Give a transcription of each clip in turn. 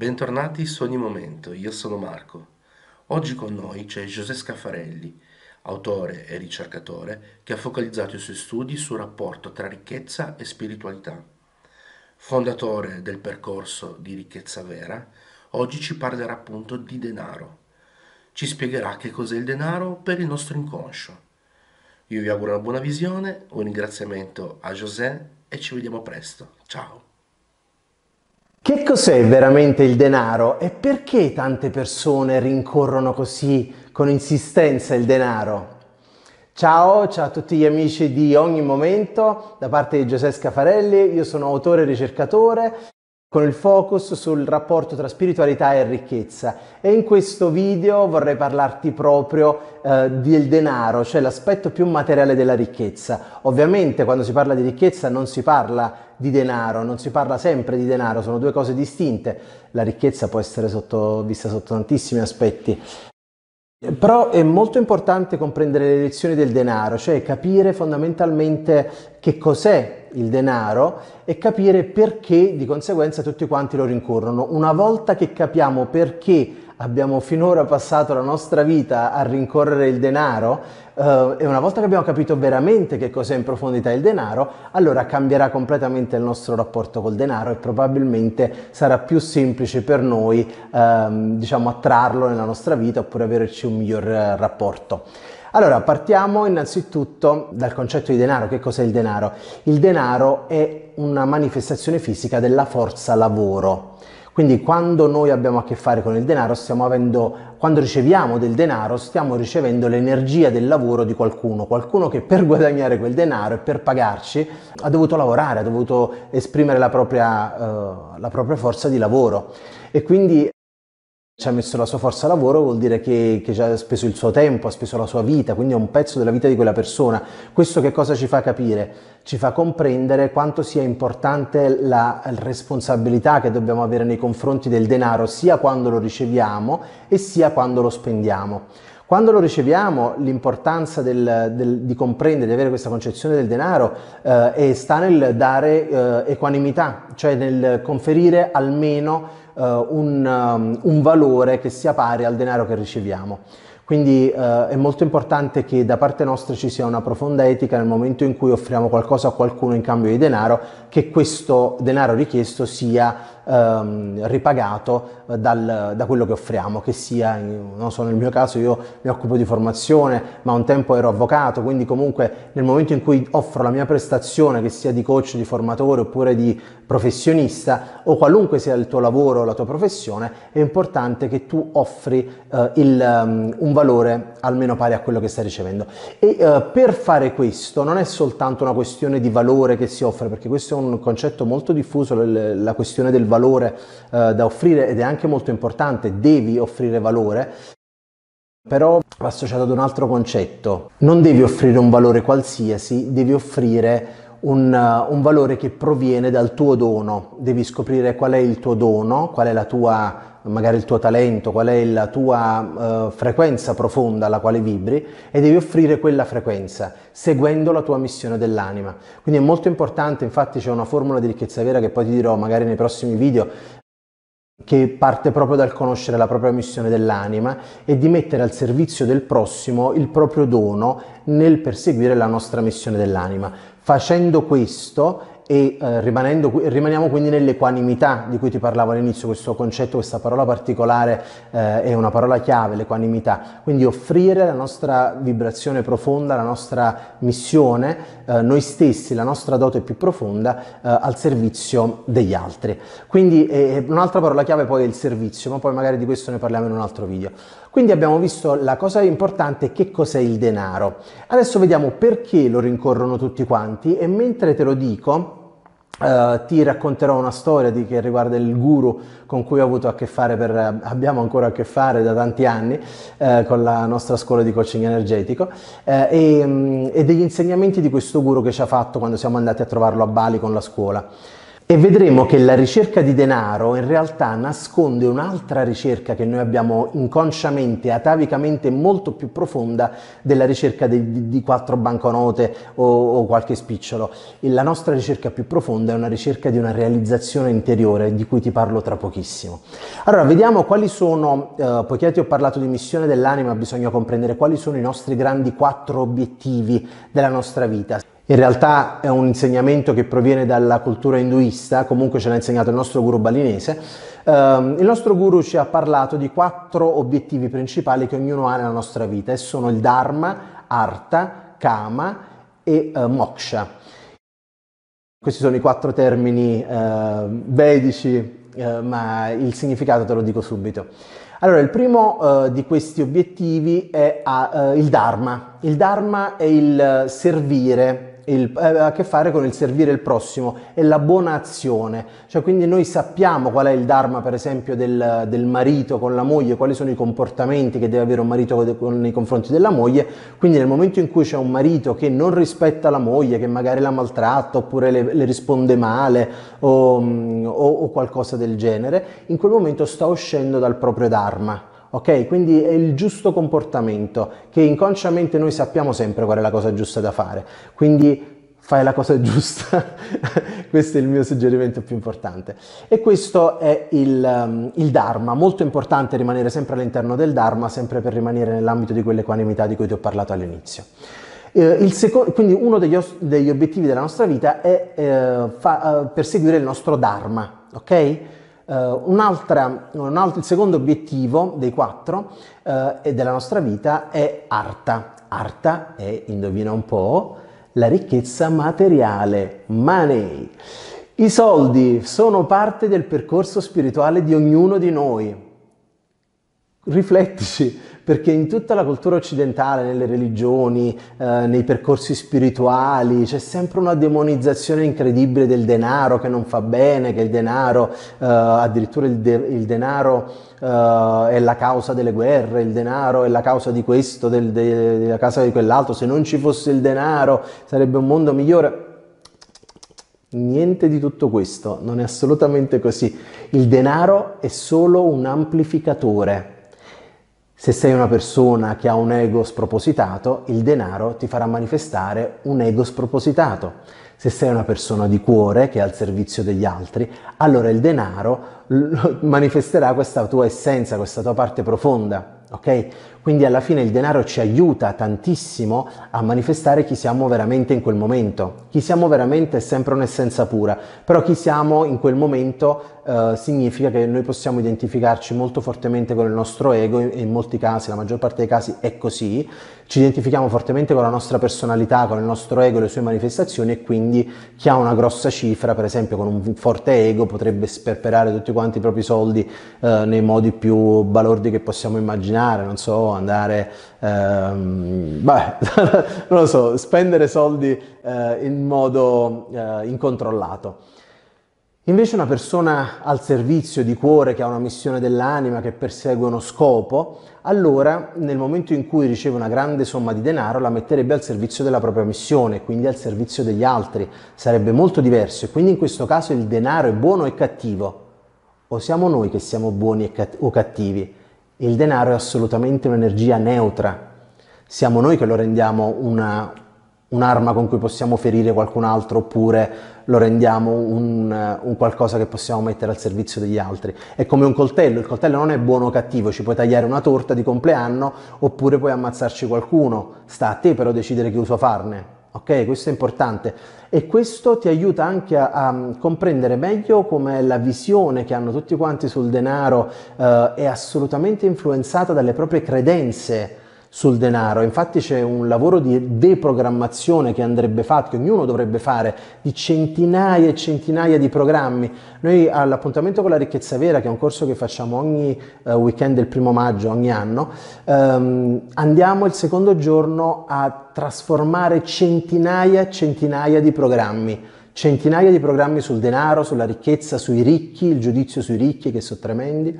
Bentornati su ogni momento, io sono Marco. Oggi con noi c'è José Scaffarelli, autore e ricercatore che ha focalizzato i suoi studi sul rapporto tra ricchezza e spiritualità. Fondatore del percorso di ricchezza vera, oggi ci parlerà appunto di denaro. Ci spiegherà che cos'è il denaro per il nostro inconscio. Io vi auguro una buona visione, un ringraziamento a José e ci vediamo presto. Ciao! Che cos'è veramente il denaro e perché tante persone rincorrono così con insistenza il denaro? Ciao, ciao a tutti gli amici di ogni momento, da parte di Giuseppe Scafarelli, io sono autore e ricercatore con il focus sul rapporto tra spiritualità e ricchezza e in questo video vorrei parlarti proprio eh, del denaro, cioè l'aspetto più materiale della ricchezza. Ovviamente quando si parla di ricchezza non si parla di denaro, non si parla sempre di denaro, sono due cose distinte. La ricchezza può essere sotto, vista sotto tantissimi aspetti, però è molto importante comprendere le lezioni del denaro, cioè capire fondamentalmente che cos'è il denaro e capire perché di conseguenza tutti quanti lo rincorrono. Una volta che capiamo perché abbiamo finora passato la nostra vita a rincorrere il denaro eh, e una volta che abbiamo capito veramente che cos'è in profondità il denaro, allora cambierà completamente il nostro rapporto col denaro e probabilmente sarà più semplice per noi ehm, diciamo attrarlo nella nostra vita oppure averci un miglior eh, rapporto. Allora, partiamo innanzitutto dal concetto di denaro. Che cos'è il denaro? Il denaro è una manifestazione fisica della forza lavoro. Quindi quando noi abbiamo a che fare con il denaro, stiamo avendo, quando riceviamo del denaro, stiamo ricevendo l'energia del lavoro di qualcuno, qualcuno che per guadagnare quel denaro e per pagarci ha dovuto lavorare, ha dovuto esprimere la propria, eh, la propria forza di lavoro. E quindi ci ha messo la sua forza lavoro vuol dire che, che ha speso il suo tempo, ha speso la sua vita, quindi è un pezzo della vita di quella persona. Questo che cosa ci fa capire? Ci fa comprendere quanto sia importante la responsabilità che dobbiamo avere nei confronti del denaro, sia quando lo riceviamo e sia quando lo spendiamo. Quando lo riceviamo, l'importanza del, del, di comprendere, di avere questa concezione del denaro eh, sta nel dare eh, equanimità, cioè nel conferire almeno eh, un, um, un valore che sia pari al denaro che riceviamo. Quindi eh, è molto importante che da parte nostra ci sia una profonda etica nel momento in cui offriamo qualcosa a qualcuno in cambio di denaro, che questo denaro richiesto sia ehm, ripagato eh, dal, da quello che offriamo, che sia, non so, nel mio caso io mi occupo di formazione, ma un tempo ero avvocato, quindi comunque nel momento in cui offro la mia prestazione, che sia di coach, di formatore oppure di professionista o qualunque sia il tuo lavoro o la tua professione, è importante che tu offri eh, il, um, un valore almeno pari a quello che stai ricevendo. E eh, per fare questo non è soltanto una questione di valore che si offre, perché questo è un concetto molto diffuso, la questione del valore valore eh, da offrire ed è anche molto importante, devi offrire valore, però va associato ad un altro concetto. Non devi offrire un valore qualsiasi, devi offrire un, uh, un valore che proviene dal tuo dono, devi scoprire qual è il tuo dono, qual è la tua magari il tuo talento, qual è la tua eh, frequenza profonda alla quale vibri e devi offrire quella frequenza seguendo la tua missione dell'anima. Quindi è molto importante, infatti c'è una formula di ricchezza vera che poi ti dirò magari nei prossimi video che parte proprio dal conoscere la propria missione dell'anima e di mettere al servizio del prossimo il proprio dono nel perseguire la nostra missione dell'anima. Facendo questo e eh, rimaniamo quindi nell'equanimità di cui ti parlavo all'inizio, questo concetto, questa parola particolare eh, è una parola chiave, l'equanimità, quindi offrire la nostra vibrazione profonda, la nostra missione, eh, noi stessi, la nostra dote più profonda eh, al servizio degli altri. Quindi eh, un'altra parola chiave poi è il servizio, ma poi magari di questo ne parliamo in un altro video. Quindi abbiamo visto la cosa importante che cos'è il denaro. Adesso vediamo perché lo rincorrono tutti quanti e mentre te lo dico Uh, ti racconterò una storia di, che riguarda il guru con cui ho avuto a che fare per, eh, abbiamo ancora a che fare da tanti anni uh, con la nostra scuola di coaching energetico uh, e, um, e degli insegnamenti di questo guru che ci ha fatto quando siamo andati a trovarlo a Bali con la scuola. E vedremo che la ricerca di denaro in realtà nasconde un'altra ricerca che noi abbiamo inconsciamente, atavicamente molto più profonda della ricerca di, di quattro banconote o, o qualche spicciolo. E la nostra ricerca più profonda è una ricerca di una realizzazione interiore di cui ti parlo tra pochissimo. Allora, vediamo quali sono, eh, poiché ti ho parlato di missione dell'anima, bisogna comprendere quali sono i nostri grandi quattro obiettivi della nostra vita in realtà è un insegnamento che proviene dalla cultura induista, comunque ce l'ha insegnato il nostro guru balinese. Ehm, il nostro guru ci ha parlato di quattro obiettivi principali che ognuno ha nella nostra vita e sono il Dharma, Artha, Kama e eh, Moksha. Questi sono i quattro termini uh, vedici, uh, ma il significato te lo dico subito. Allora, il primo eh, di questi obiettivi è a, eh, il Dharma. Il Dharma è il eh, servire il, eh, a che fare con il servire il prossimo e la buona azione. Cioè, quindi noi sappiamo qual è il dharma, per esempio, del, del, marito con la moglie, quali sono i comportamenti che deve avere un marito nei confronti della moglie. Quindi nel momento in cui c'è un marito che non rispetta la moglie, che magari la maltratta oppure le, le risponde male o, mm, o, o qualcosa del genere, in quel momento sta uscendo dal proprio dharma ok? Quindi è il giusto comportamento che inconsciamente noi sappiamo sempre qual è la cosa giusta da fare. Quindi fai la cosa giusta, questo è il mio suggerimento più importante. E questo è il, um, il, Dharma, molto importante rimanere sempre all'interno del Dharma, sempre per rimanere nell'ambito di quell'equanimità di cui ti ho parlato all'inizio. Eh, seco- quindi uno degli, os- degli, obiettivi della nostra vita è eh, fa- eh, perseguire il nostro Dharma, ok? Uh, un altro, il secondo obiettivo dei quattro uh, della nostra vita è Arta. Arta è, indovina un po', la ricchezza materiale, money. I soldi sono parte del percorso spirituale di ognuno di noi. Riflettici, perché in tutta la cultura occidentale, nelle religioni, eh, nei percorsi spirituali, c'è sempre una demonizzazione incredibile del denaro che non fa bene, che il denaro, eh, addirittura il, de- il denaro eh, è la causa delle guerre, il denaro è la causa di questo, del, de- della causa di quell'altro, se non ci fosse il denaro sarebbe un mondo migliore. Niente di tutto questo, non è assolutamente così. Il denaro è solo un amplificatore se sei una persona che ha un ego spropositato, il denaro ti farà manifestare un ego spropositato. Se sei una persona di cuore che è al servizio degli altri, allora il denaro manifesterà questa tua essenza, questa tua parte profonda ok? Quindi alla fine il denaro ci aiuta tantissimo a manifestare chi siamo veramente in quel momento. Chi siamo veramente è sempre un'essenza pura, però chi siamo in quel momento eh, significa che noi possiamo identificarci molto fortemente con il nostro ego, e in molti casi, la maggior parte dei casi è così, ci identifichiamo fortemente con la nostra personalità, con il nostro ego e le sue manifestazioni e quindi chi ha una grossa cifra, per esempio con un forte ego, potrebbe sperperare tutti quanti i propri soldi eh, nei modi più balordi che possiamo immaginare cucinare, non so, andare, ehm, beh, non lo so, spendere soldi eh, in modo eh, incontrollato. Invece una persona al servizio di cuore, che ha una missione dell'anima, che persegue uno scopo, allora nel momento in cui riceve una grande somma di denaro la metterebbe al servizio della propria missione, quindi al servizio degli altri. Sarebbe molto diverso e quindi in questo caso il denaro è buono e cattivo. O siamo noi che siamo buoni cat- o cattivi? Il denaro è assolutamente un'energia neutra. Siamo noi che lo rendiamo una, un'arma con cui possiamo ferire qualcun altro oppure lo rendiamo un, un, qualcosa che possiamo mettere al servizio degli altri. È come un coltello, il coltello non è buono o cattivo, ci puoi tagliare una torta di compleanno oppure puoi ammazzarci qualcuno, sta a te però decidere che uso farne ok? Questo è importante e questo ti aiuta anche a, a comprendere meglio come la visione che hanno tutti quanti sul denaro eh, è assolutamente influenzata dalle proprie credenze sul denaro. Infatti c'è un lavoro di deprogrammazione che andrebbe fatto, che ognuno dovrebbe fare, di centinaia e centinaia di programmi. Noi all'appuntamento con la ricchezza vera, che è un corso che facciamo ogni uh, weekend del primo maggio, ogni anno, um, andiamo il secondo giorno a trasformare centinaia e centinaia di programmi centinaia di programmi sul denaro, sulla ricchezza, sui ricchi, il giudizio sui ricchi che sono tremendi.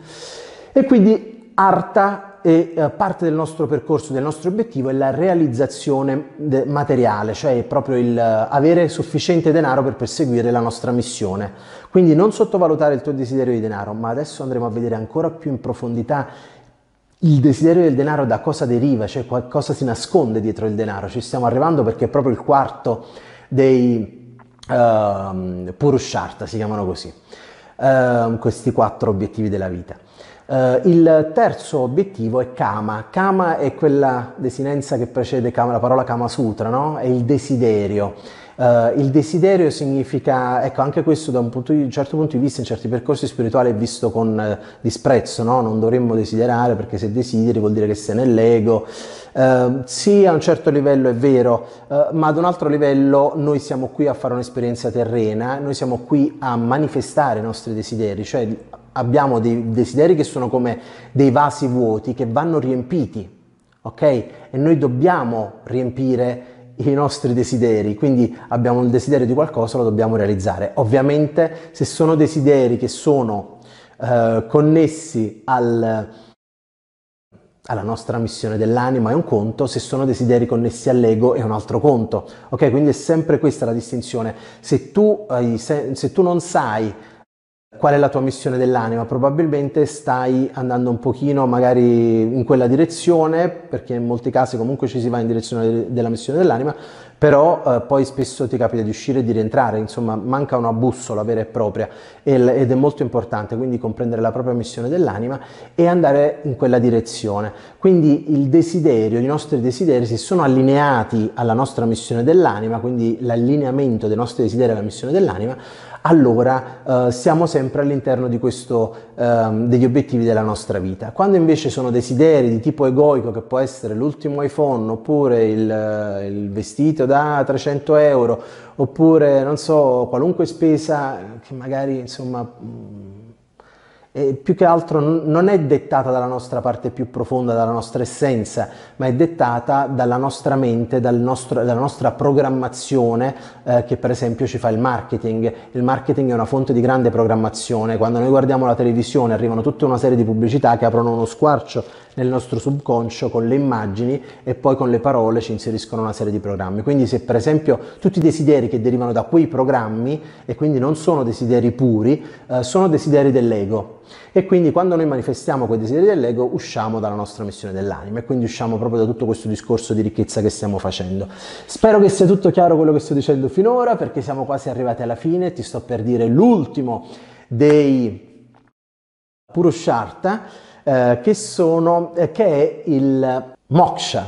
E quindi Arta e eh, parte del nostro percorso, del nostro obiettivo è la realizzazione materiale, cioè proprio il eh, avere sufficiente denaro per perseguire la nostra missione. Quindi non sottovalutare il tuo desiderio di denaro, ma adesso andremo a vedere ancora più in profondità il desiderio del denaro da cosa deriva, cioè qualcosa si nasconde dietro il denaro. Ci stiamo arrivando perché è proprio il quarto dei uh, Purushartha, si chiamano così, uh, questi quattro obiettivi della vita. Uh, il terzo obiettivo è Kama. Kama è quella desinenza che precede Kama, la parola Kama Sutra, no? È il desiderio. Uh, il desiderio significa, ecco, anche questo da un, punto di, un certo punto di vista in certi percorsi spirituali è visto con eh, disprezzo, no? non dovremmo desiderare perché se desideri vuol dire che sei nell'ego. Uh, sì, a un certo livello è vero, uh, ma ad un altro livello noi siamo qui a fare un'esperienza terrena, noi siamo qui a manifestare i nostri desideri, cioè abbiamo dei desideri che sono come dei vasi vuoti che vanno riempiti, ok? E noi dobbiamo riempire i nostri desideri, quindi abbiamo il desiderio di qualcosa, lo dobbiamo realizzare. Ovviamente se sono desideri che sono eh, connessi al, alla nostra missione dell'anima è un conto, se sono desideri connessi all'ego è un altro conto. Ok, quindi è sempre questa la distinzione. Se tu, eh, se, se tu non sai qual è la tua missione dell'anima? Probabilmente stai andando un pochino magari in quella direzione, perché in molti casi comunque ci si va in direzione della missione dell'anima, però eh, poi spesso ti capita di uscire e di rientrare, insomma manca una bussola vera e propria ed è molto importante quindi comprendere la propria missione dell'anima e andare in quella direzione. Quindi il desiderio, i nostri desideri si sono allineati alla nostra missione dell'anima, quindi l'allineamento dei nostri desideri alla missione dell'anima, allora eh, siamo sempre all'interno di questo, eh, degli obiettivi della nostra vita. Quando invece sono desideri di tipo egoico, che può essere l'ultimo iPhone, oppure il, eh, il vestito da 300 euro, oppure non so, qualunque spesa eh, che magari insomma eh, più che altro non è dettata dalla nostra parte più profonda, dalla nostra essenza, ma è dettata dalla nostra mente, dal nostro, dalla nostra programmazione eh, che per esempio ci fa il marketing. Il marketing è una fonte di grande programmazione, quando noi guardiamo la televisione arrivano tutta una serie di pubblicità che aprono uno squarcio nel nostro subconscio con le immagini e poi con le parole ci inseriscono una serie di programmi. Quindi se per esempio tutti i desideri che derivano da quei programmi e quindi non sono desideri puri, eh, sono desideri dell'ego. E quindi quando noi manifestiamo quei desideri dell'ego usciamo dalla nostra missione dell'anima e quindi usciamo proprio da tutto questo discorso di ricchezza che stiamo facendo. Spero che sia tutto chiaro quello che sto dicendo finora perché siamo quasi arrivati alla fine, ti sto per dire l'ultimo dei Purushartha eh, che, sono, eh, che è il moksha.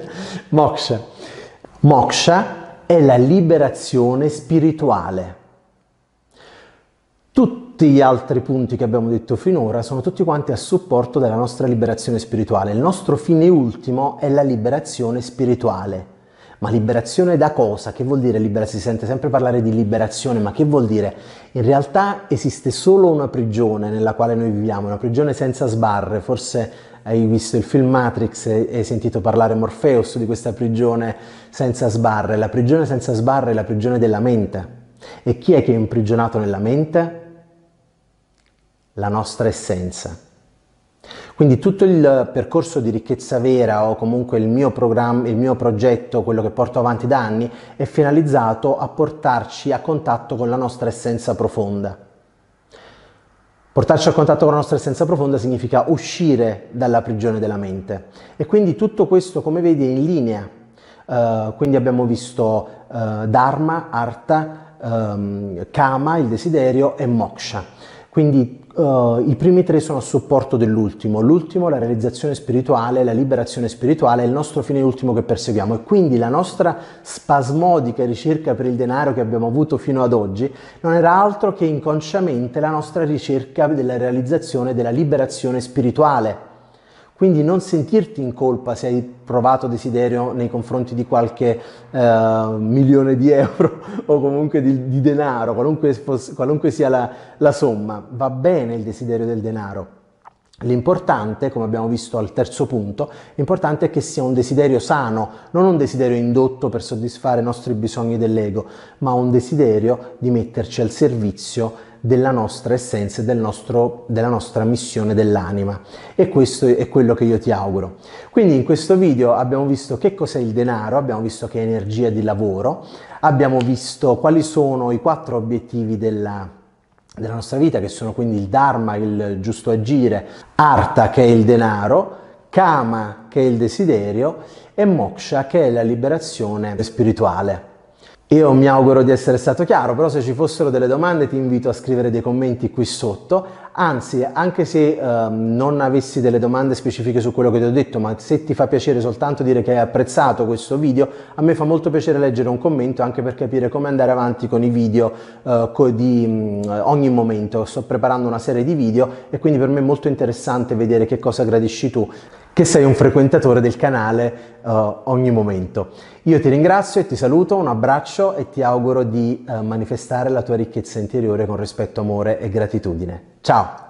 moksha. Moksha è la liberazione spirituale. Tutti gli altri punti che abbiamo detto finora sono tutti quanti a supporto della nostra liberazione spirituale. Il nostro fine ultimo è la liberazione spirituale. Ma liberazione da cosa? Che vuol dire liberazione? Si sente sempre parlare di liberazione, ma che vuol dire? In realtà esiste solo una prigione nella quale noi viviamo, una prigione senza sbarre, forse hai visto il film Matrix e hai sentito parlare Morpheus di questa prigione senza sbarre. La prigione senza sbarre è la prigione della mente. E chi è che è imprigionato nella mente? La nostra essenza. Quindi tutto il percorso di ricchezza vera o comunque il mio, il mio progetto, quello che porto avanti da anni, è finalizzato a portarci a contatto con la nostra essenza profonda. Portarci a contatto con la nostra essenza profonda significa uscire dalla prigione della mente. E quindi tutto questo, come vedi, è in linea. Uh, quindi abbiamo visto uh, Dharma, Artha, um, Kama, il desiderio e Moksha. Quindi uh, i primi tre sono a supporto dell'ultimo, l'ultimo la realizzazione spirituale, la liberazione spirituale è il nostro fine ultimo che perseguiamo e quindi la nostra spasmodica ricerca per il denaro che abbiamo avuto fino ad oggi non era altro che inconsciamente la nostra ricerca della realizzazione della liberazione spirituale quindi non sentirti in colpa se hai provato desiderio nei confronti di qualche eh, milione di euro o comunque di, di denaro, qualunque, qualunque sia la, la somma. Va bene il desiderio del denaro, L'importante, come abbiamo visto al terzo punto, l'importante è che sia un desiderio sano, non un desiderio indotto per soddisfare i nostri bisogni dell'ego, ma un desiderio di metterci al servizio della nostra essenza e del nostro, della nostra missione dell'anima. E questo è quello che io ti auguro. Quindi in questo video abbiamo visto che cos'è il denaro, abbiamo visto che è energia di lavoro, abbiamo visto quali sono i quattro obiettivi della della nostra vita, che sono quindi il Dharma, il giusto agire, Arta, che è il denaro, Kama, che è il desiderio, e Moksha, che è la liberazione spirituale. Io mi auguro di essere stato chiaro, però se ci fossero delle domande ti invito a scrivere dei commenti qui sotto. Anzi, anche se eh, non avessi delle domande specifiche su quello che ti ho detto, ma se ti fa piacere soltanto dire che hai apprezzato questo video, a me fa molto piacere leggere un commento anche per capire come andare avanti con i video eh, co di mh, mm, ogni momento. Sto preparando una serie di video e quindi per me è molto interessante vedere che cosa gradisci tu che sei un frequentatore del canale uh, ogni momento. Io ti ringrazio e ti saluto, un abbraccio e ti auguro di uh, manifestare la tua ricchezza interiore con rispetto, amore e gratitudine. Ciao!